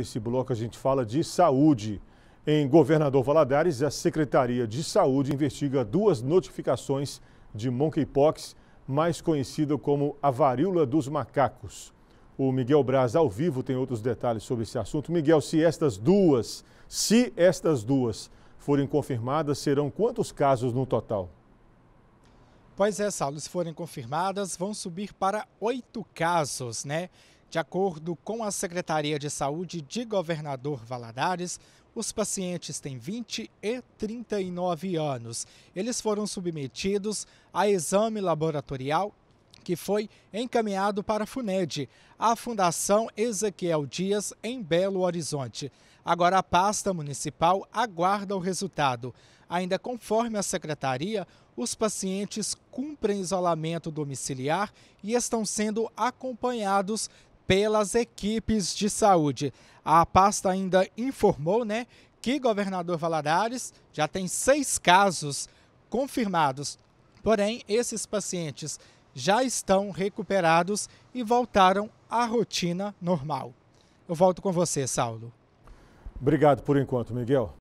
Nesse bloco a gente fala de saúde. Em Governador Valadares, a Secretaria de Saúde investiga duas notificações de monkeypox, mais conhecido como a varíola dos macacos. O Miguel Braz ao vivo tem outros detalhes sobre esse assunto. Miguel, se estas duas, se estas duas forem confirmadas, serão quantos casos no total? Pois é, Saulo, se forem confirmadas, vão subir para oito casos, né? De acordo com a Secretaria de Saúde de Governador Valadares, os pacientes têm 20 e 39 anos. Eles foram submetidos a exame laboratorial que foi encaminhado para a FUNED, a Fundação Ezequiel Dias, em Belo Horizonte. Agora a pasta municipal aguarda o resultado. Ainda conforme a secretaria, os pacientes cumprem isolamento domiciliar e estão sendo acompanhados pelas equipes de saúde. A pasta ainda informou né, que governador Valadares já tem seis casos confirmados. Porém, esses pacientes já estão recuperados e voltaram à rotina normal. Eu volto com você, Saulo. Obrigado por enquanto, Miguel.